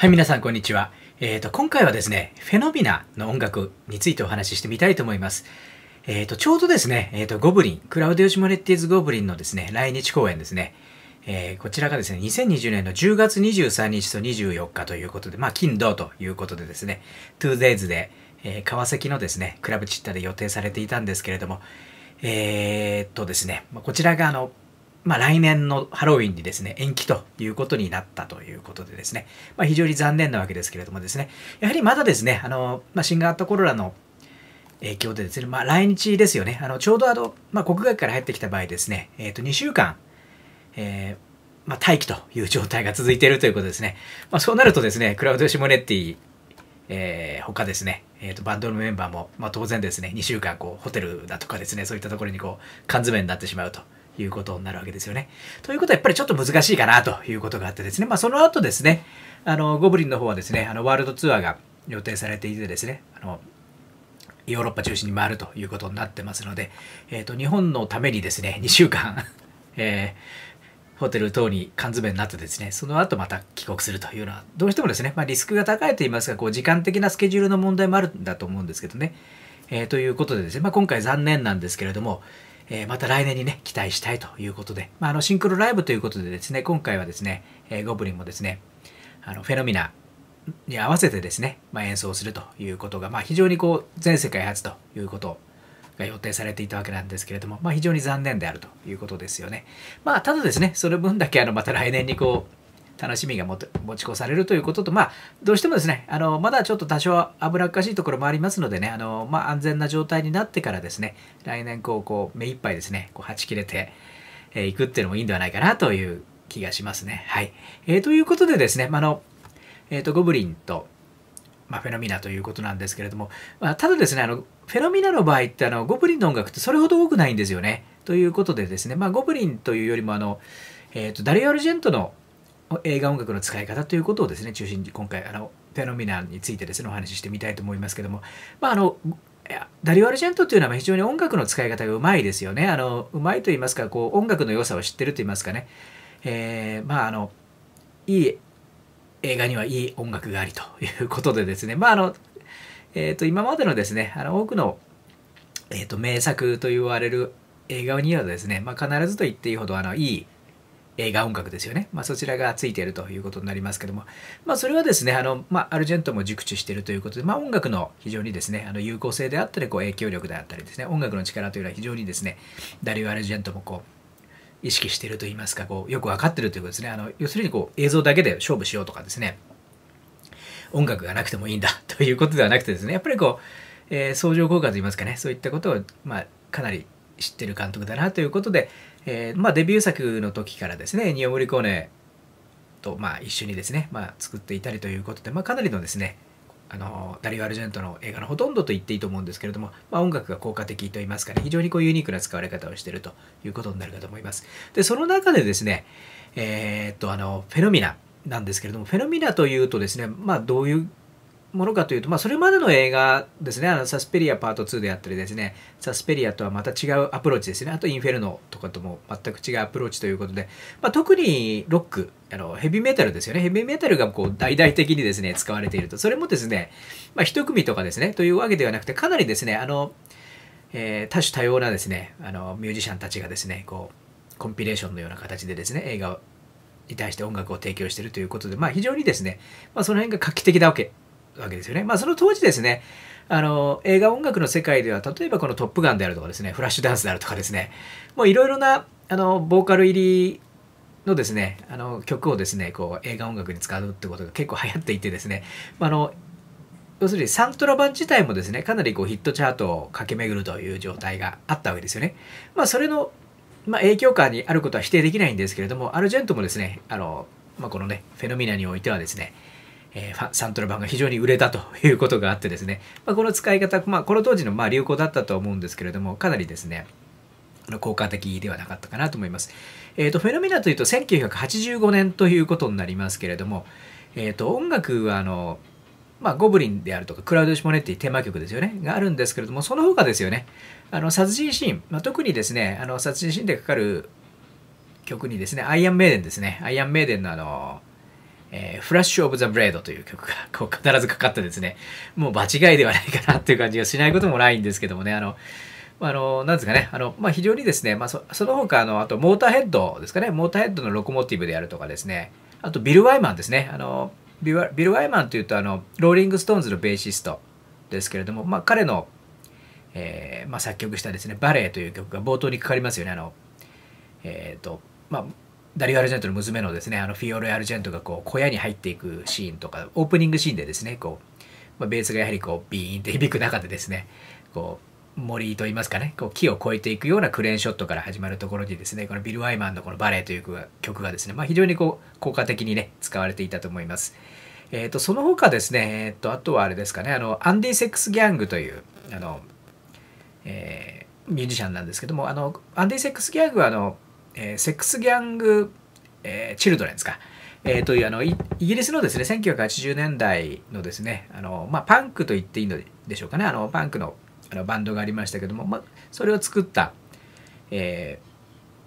はい、皆さん、こんにちは。えっ、ー、と、今回はですね、フェノビナの音楽についてお話ししてみたいと思います。えっ、ー、と、ちょうどですね、えっ、ー、と、ゴブリン、クラウディオ・シモレッティーズ・ゴブリンのですね、来日公演ですね。えこちらがですね、2020年の10月23日と24日ということで、まあ、金、土ということでですね、トゥーデイズで、え川崎のですね、クラブチッタで予定されていたんですけれども、えっとですね、こちらがあの、まあ、来年のハロウィンにですね、延期ということになったということでですね、まあ、非常に残念なわけですけれどもですね、やはりまだですね、あの、まあ、新型コロナの影響でですね、まあ、来日ですよね、あのちょうどあの、まあ、国外から入ってきた場合ですね、えっ、ー、と2週間、えー、まあ、待機という状態が続いているということですね。まあ、そうなるとですね、クラウド・シモネッティ、えー、他ですね、えーと、バンドのメンバーも、まあ、当然ですね、2週間こうホテルだとかですね、そういったところにこう缶詰になってしまうということになるわけですよね。ということはやっぱりちょっと難しいかなということがあってですね、まあ、その後ですね、あのゴブリンの方はですね、あのワールドツアーが予定されていてですね、あのヨーロッパ中心に回るということになってますので、えーと、と日本のためにですね2週間 えー、ホテル等に缶詰になってですねその後また帰国するというのはどうしてもですね、まあ、リスクが高いと言いますかこう時間的なスケジュールの問題もあるんだと思うんですけどね、えー、ということでですね、まあ、今回残念なんですけれども、えまた来年にね、期待したいということで、まあ、あの、シンクロライブということでですね、今回はですね、えゴブリンもですね、あの、フェノミナに合わせてですね、まあ、演奏するということが、まあ、非常にこう、全世界初ということが予定されていたわけなんですけれども、まあ、非常に残念であるということですよね。まあ、ただですね、その分だけあの、また来年にこう、楽しみが持ち越されるということと、まあ、どうしてもですね、あの、まだちょっと多少危っかしいところもありますのでね、あの、まあ、安全な状態になってからですね、来年こう、こう、目いっぱいですね、こう、はち切れてい、えー、くっていうのもいいんではないかなという気がしますね。はい。えー、ということでですね、まあ、の、えっ、ー、と、ゴブリンと、まあ、フェノミナということなんですけれども、まあ、ただですね、あの、フェノミナの場合ってあのゴブリンの音楽ってそれほど多くないんですよね。ということでですね、まあ、ゴブリンというよりもあの、えーと、とダリオ・アルジェントの映画音楽の使い方ということをですね中心に今回あのフェノミナについてですねお話ししてみたいと思いますけども、まあ、あのダリオ・アルジェントというのは非常に音楽の使い方がうまいですよね。あのうまいと言いますかこう音楽の良さを知ってると言いますかね、えー、まああのいい映画にはいい音楽がありということでですね、まああのえーと、今までのですねあの多くの、えーと、と名作と言われる映画にはですね、まあ、必ずと言っていいほどあのいい映画音楽ですよね、まあ、そちらがついているということになりますけども、まあ、それはですねあの、まあ、アルジェントも熟知しているということで、まあ、音楽の非常にですねあの有効性であったりこう影響力であったりですね音楽の力というのは非常にですねダリー・アルジェントもこう意識していると言いますかこうよく分かってるということですねあの要するにこう映像だけで勝負しようとかですね音楽がなくてもいいんだ ということではなくてですねやっぱりこう、えー、相乗効果といいますかねそういったことを、まあ、かなり知ってる監督だなということで、えー、まあ、デビュー作の時からですね、ニオ・モリコーネと、まあ、一緒にですね、まあ、作っていたりということで、まあ、かなりのですね、あのダリオ・アルジェントの映画のほとんどと言っていいと思うんですけれども、まあ、音楽が効果的といいますかね非常にこうユニークな使われ方をしているということになるかと思います。でその中でですねえー、っとあのフェノミナなんですけれどもフェノミナというとですねまあどういうものかというと、まあ、それまでの映画ですね、あのサスペリアパート2であったりですね、サスペリアとはまた違うアプローチですね、あとインフェルノとかとも全く違うアプローチということで、まあ、特にロック、あのヘビーメタルですよね、ヘビーメタルがこう大々的にですね、使われていると、それもですね、まあ、一組とかですね、というわけではなくて、かなりですね、あの、えー、多種多様なですね、あのミュージシャンたちがですね、こう、コンピレーションのような形でですね、映画をに対して音楽を提供しているということで、まあ、非常にですね、まあ、その辺が画期的なわけわけですよね。まあ、その当時ですね、あの、映画音楽の世界では、例えばこのトップガンであるとかですね、フラッシュダンスであるとかですね、もういろいろな、あの、ボーカル入りのですね、あの、曲をですね、こう、映画音楽に使うってことが結構流行っていてですね、まあの、要するにサントラ版自体もですね、かなりこうヒットチャートを駆け巡るという状態があったわけですよね。まあ、それの、まあ、影響下にあることは否定できないんですけれども、アルジェントもですね、あの、まあ、このね、フェノミナにおいてはですね、えー、サントラ版が非常に売れたということがあってですね、まあ、この使い方、まあ、この当時のまあ流行だったと思うんですけれどもかなりですね効果的ではなかったかなと思います。えっ、ー、と、フェノミナというと1985年ということになりますけれども、えっ、ー、と、音楽はあの、まあ、ゴブリンであるとか、クラウド・シモネっていうテーマ曲ですよね、があるんですけれども、その他ですよね、あの、殺人シーン、まあ、特にですね、あの、殺人シーンでかかる曲にですね、アイアン・メイデンですね、アイアン・メイデンのあの、えー、フラッシュ・オブ・ザ・ブレードという曲が こう必ずかかってですね、もう場違いではないかなっていう感じがしないこともないんですけどもね、あの、あの、なんですかね、あの、まあ、非常にですね、まあそ、その他、あの、あと、モーターヘッドですかね、モーターヘッドのロコモティブであるとかですね、あと、ビル・ワイマンですね、あの、ビル・ビルワイマンというと、あの、ローリング・ストーンズのベーシストですけれども、まあ、彼の、えー、まあ、作曲したですね、バレエという曲が冒頭にかかりますよね、あの、えっ、ー、と、まあ、ダリオ・アルジェントの娘のですね、あのフィオレ・アルジェントがこう小屋に入っていくシーンとか、オープニングシーンでですね、こう、まあ、ベースがやはりこうビーンって響く中でですね、こう、森といいますかね、こう木を越えていくようなクレーンショットから始まるところにですね、このビル・ワイマンのこのバレエという曲がですね、まあ、非常にこう効果的にね、使われていたと思います。えっ、ー、と、その他ですね、えっ、ー、と、あとはあれですかね、あの、アンディ・セックス・ギャングという、あの、えー、ミュージシャンなんですけども、あの、アンディ・セックス・ギャングはあの、えー、セックスギャング、えー、チルドレンですか。えー、というあのイギリスのですね1980年代のですねあの、まあ、パンクと言っていいのでしょうかねあのパンクのあのバンドがありましたけども、まあ、それを作った、え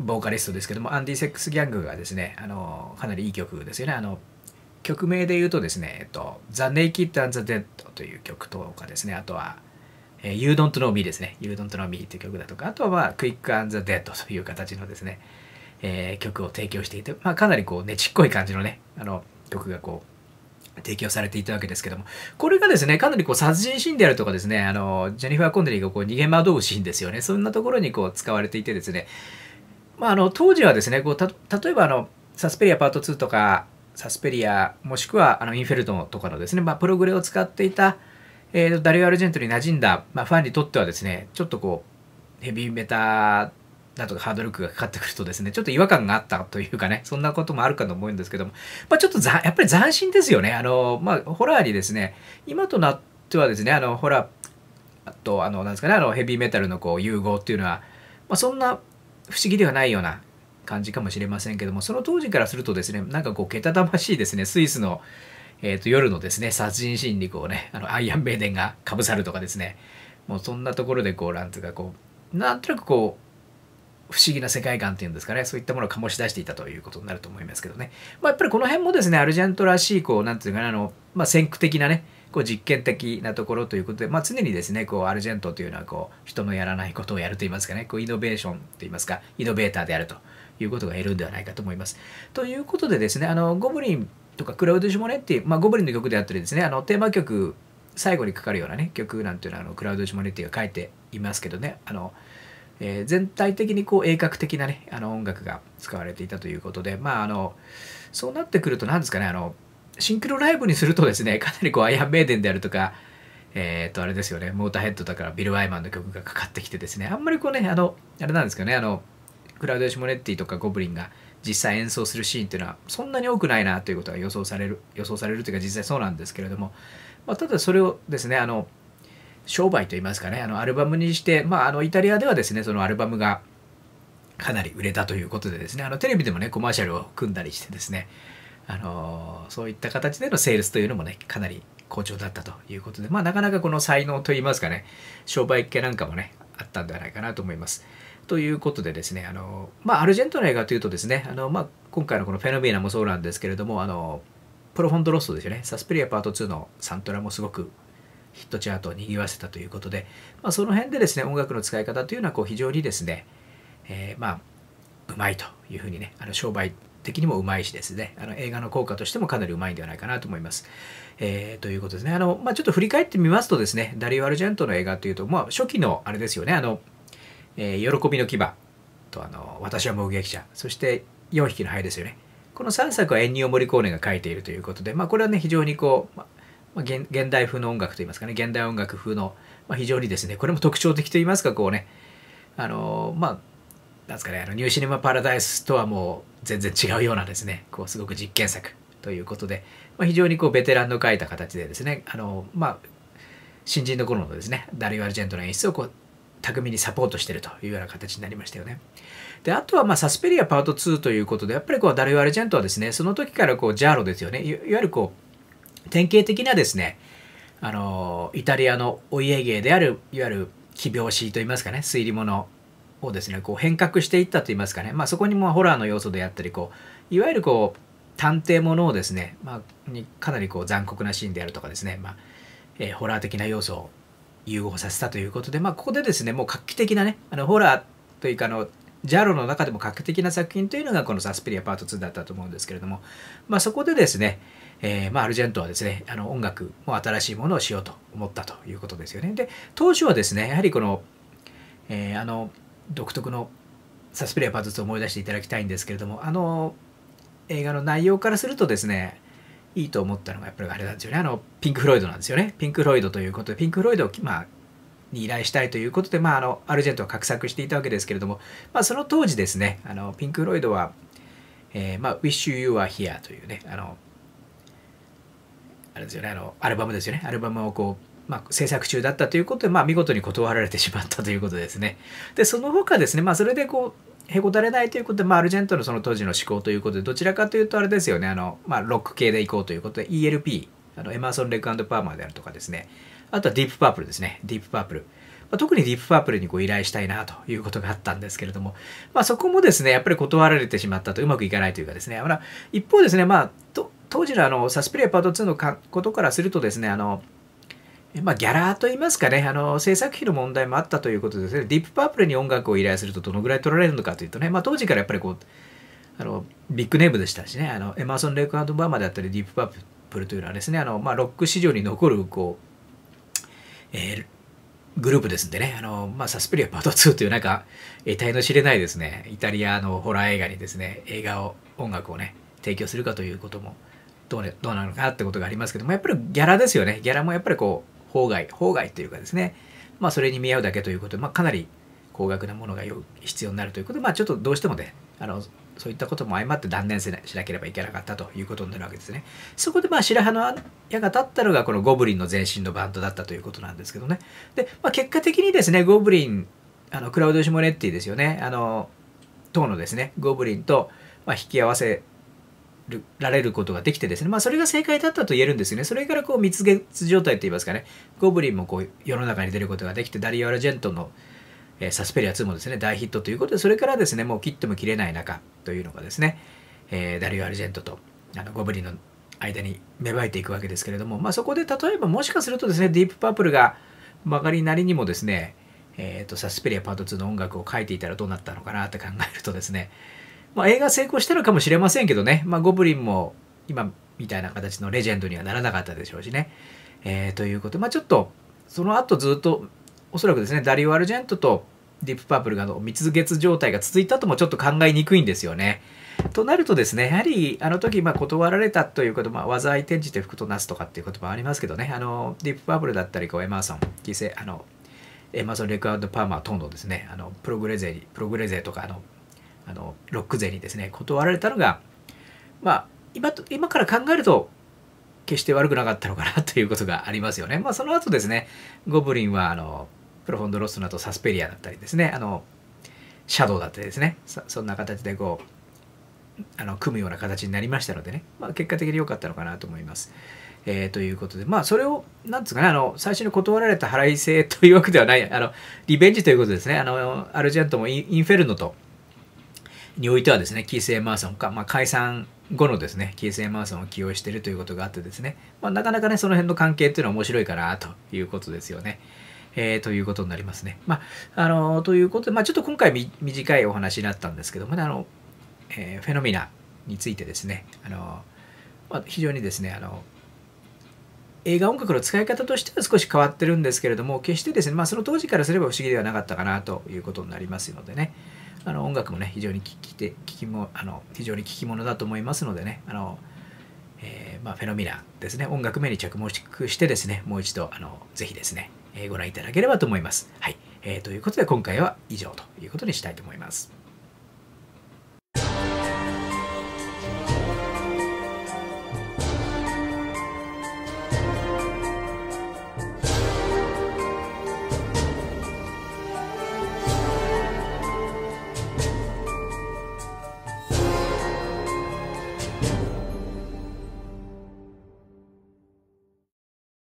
ー、ボーカリストですけどもアンディ・セックス・ギャングがですねあのかなりいい曲ですよねあの曲名で言うとですね「えっと、The Naked and the Dead」という曲とかですねあとはえー、You Don't Know Me ですね。You Don't Know Me という曲だとか、あとは Quick and the Dead という形のですね、えー、曲を提供していて、まあ、かなりこうね、ちっこい感じのね、あの、曲がこう、提供されていたわけですけども、これがですね、かなりこう殺人シーンであるとかですね、あの、ジェニファー・コンデリーがこう逃げ惑うシーンですよね。そんなところにこう使われていてですね、まあ、あの、当時はですね、こうた例えばあの、サスペリアパート2とか、サスペリア、もしくはあのインフェルトとかのですね、まあ、プログレを使っていた、えー、ダリオ・アルジェントに馴染んだ、まあ、ファンにとってはですねちょっとこうヘビーメタだとかハードルックがかかってくるとですねちょっと違和感があったというかねそんなこともあるかと思うんですけども、まあ、ちょっとざやっぱり斬新ですよねあの、まあ、ホラーにですね今となってはですねあのホラーとあのなんですかねあのヘビーメタルのこう融合っていうのは、まあ、そんな不思議ではないような感じかもしれませんけどもその当時からするとですねなんかこうけたたましいですねスイスのえっ、ー、と、夜のですね、殺人心理こうね、あの、アイアンメイデンがかぶさるとかですね、もうそんなところでこう、なんていうかこう、なんとなくこう、不思議な世界観っていうんですかね、そういったものを醸し出していたということになると思いますけどね。まあ、やっぱりこの辺もですね、アルジェントらしい、こう、なんていうかな、あの、まあ、先駆的なね、こう実験的なところということで、まあ、常にですねこうアルジェントというのはこう人のやらないことをやるといいますかねこうイノベーションといいますかイノベーターであるということが得るんではないかと思います。ということでですねあのゴブリンとか「クラウドシモネ」っていう、まあ、ゴブリンの曲であったりですねあのテーマ曲最後にかかるようなね曲なんていうのはあのクラウドシモネっていうが書いていますけどねあの、えー、全体的にこう鋭角的なねあの音楽が使われていたということでまああのそうなってくると何ですかねあのシンクロライブにするとですね かなりこうアイアンメイデンであるとかえっ、とあれですよねモーターヘッドだからビル・ワイマンの曲がかかってきてですねあんまりこうねあのあれなんですかねあのクラウド・シモネッティとかゴブリンが実際演奏するシーンっていうのはそんなに多くないなということが予想される予想されるというか実際そうなんですけれども、まあ、ただそれをですねあの商売といいますかねあのアルバムにして、まあ、あのイタリアではですねそのアルバムがかなり売れたということでですねあのテレビでもねコマーシャルを組んだりしてですねあのそういった形でのセールスというのもねかなり好調だったということで、まあ、なかなかこの才能といいますかね商売系なんかもねあったんではないかなと思います。ということでですね、あの、まあ、アルジェントの映画というとですね、あの、まあ、今回のこのフェノミーナもそうなんですけれども、あの、プロフォンドロストですよね、サスペリアパート2のサントラもすごくヒットチャートを賑わせたということで、まあ、その辺でですね、音楽の使い方というのはこう非常にですね、えー、まあ、うまいというふうにね、あの商売的にもうまいしですね、あの映画の効果としてもかなりうまいんではないかなと思います。えー、ということですね。あの、まあ、ちょっと振り返ってみますとですね、ダリオ・アルジェントの映画というと、まあ、初期のあれですよね、あの、えー、喜びの牙とあの私は目撃者そして4匹の灰ですよねこの3作はエンニオ・モリコーネが書いているということで、まあ、これはね非常にこう、まあ、現代風の音楽といいますかね現代音楽風の、まあ、非常にですねこれも特徴的といいますかこうねあのまあなんですかねあのニューシネマ・パラダイスとはもう全然違うようなですねこうすごく実験作ということで、まあ、非常にこうベテランの書いた形でですねあのまあ新人の頃のですねダリオ・アルジェントの演出をこう巧みにサポートしてるというような形になりましたよね。で、あとは、まサスペリアパート2ということで、やっぱりこう、ダルヨアルジェントはですね、その時からこう、ジャーロですよね。いわゆるこう、典型的なですね、あの、イタリアのお家芸である、いわゆる、奇病子といいますかね、推理物をですね、こう、変革していったといいますかね、まあ、そこにもホラーの要素であったり、こう、いわゆるこう、探偵ものをですね、まあ、にかなりこう残酷なシーンであるとかですね、まあえー、ホラー的な要素を融合させたということで、まあ、ここでですねもう画期的なねあのホラーというかあのジャロの中でも画期的な作品というのがこのサスペリアパート2だったと思うんですけれども、まあ、そこでですね、えー、まあ、アルジェントはですねあの音楽も新しいものをしようと思ったということですよね。で当初はですねやはりこの,、えー、あの独特のサスペリアパート2を思い出していただきたいんですけれどもあの映画の内容からするとですねいいと思ったのがやっぱりあれなんですよねあのピンク・フロイドなんですよねピンク・フロイドということでピンク・フロイドを、まあ、に依頼したいということで、まあ、あのアルジェントは画策していたわけですけれども、まあ、その当時ですねあのピンク・フロイドは、えー、まあ、Wish You w r e Here というねあのあれですよねあのアルバムですよねアルバムをこうまあ、制作中だったということで、まあ、見事に断られてしまったということですね。でその他ですね、まあ、それでこうへこたれないということで、まあ、アルジェントのその当時の思考ということでどちらかというとあれですよねあの、まあ、ロック系でいこうということで ELP あのエマーソン・レッグパーマーであるとかですねあとはディープパープルですねディープパープル、まあ、特にディープパープルにう依頼したいなということがあったんですけれども、まあ、そこもですねやっぱり断られてしまったとうまくいかないというかですね、まあ、一方ですね、まあ、当時のあのサスペリアパート2のことからするとですねあのまあ、ギャラといいますかね、あの、制作費の問題もあったということですね、ディープパープルに音楽を依頼するとどのぐらい取られるのかというとね、まあ、当時からやっぱりこう、あの、ビッグネームでしたしね、あの、エマーソン・レイクアンド・バーマであったり、ディープパープルというのはですね、あの、まあ、ロック市場に残る、こう、えー、グループですんでね、あの、まあ、サスペリアパート2というなんか、得体の知れないですね、イタリアのホラー映画にですね、映画を、音楽をね、提供するかということも、どう,、ね、どうなのかってことがありますけども、やっぱりギャラですよね。ギャラもやっぱりこう、法外、法外というかですね、まあそれに見合うだけということで、まあかなり高額なものが必要になるということで、まあちょっとどうしてもね、あの、そういったことも相まって断念しなければいけなかったということになるわけですね。そこでまあ白羽の矢が立ったのがこのゴブリンの前身のバンドだったということなんですけどね。で、まあ結果的にですね、ゴブリン、あの、クラウド・シモネッティですよね、あの、等のですね、ゴブリンと、まあ、引き合わせられることができてですね、まあ、それが正解だったと言えるんですよね。それからこう蜜月状態といいますかね、ゴブリンもこう世の中に出ることができて、ダリオ・アルジェントの、えー、サスペリア2もですね、大ヒットということで、それからですね、もう切っても切れない中というのがですね、えー、ダリオ・アルジェントとあのゴブリンの間に芽生えていくわけですけれども、まあ、そこで例えばもしかするとですね、ディープパープルが曲がりなりにもですね、えーとサスペリアパート2の音楽を書いていたらどうなったのかなって考えるとですね、まあ、映画成功してるかもしれませんけどね、まあ、ゴブリンも今みたいな形のレジェンドにはならなかったでしょうしね。えー、ということで、まあ、ちょっとその後ずっとおそらくですねダリオ・アルジェントとディープパープルがの蜜月状態が続いたともちょっと考えにくいんですよね。となるとですねやはりあの時まあ断られたということ、まあ、災転じて服となすとかっていうこともありますけどねあのディープパープルだったりこうエマーソン犠牲あのエマーソン・レクアンド・パーマー等のですねあのプログレゼプログレゼとかあのあのロック勢にですね断られたのがまあ今今から考えると決して悪くなかったのかなということがありますよね。まあその後ですねゴブリンはあのプロフォンド・ロストの後サスペリアだったりですねあのシャドウだったりですねそんな形でこうあの組むような形になりましたのでね、まあ、結果的に良かったのかなと思います。えー、ということで、まあ、それを、なんつうかね、あの、最初に断られた払い制というわけではない、あの、リベンジということですね。あの、アルジェントもインフェルノと、においてはですね、キーエマーソンか、まあ、解散後のですね、キース・エマーソンを起用してるということがあってですね、まあ、なかなかね、その辺の関係っていうのは面白いかなということですよね。えー、ということになりますね。まあ、あのー、ということで、まあ、ちょっと今回短いお話になったんですけどもね、あの、えー、フェノミナについてですね、あのー、まあ、非常にですね、あの映画音楽の使い方としては少し変わってるんですけれども決してですね、まあ、その当時からすれば不思議ではなかったかなということになりますのでね、あの音楽もね非常に聞きて聞きもあの非常に聞き物だと思いますのでねあの、えー、まあ、フェノミナですね音楽名に着目してですねもう一度あのぜひですね、えー、ご覧いただければと思います。はい、えー、ということで今回は以上ということにしたいと思います。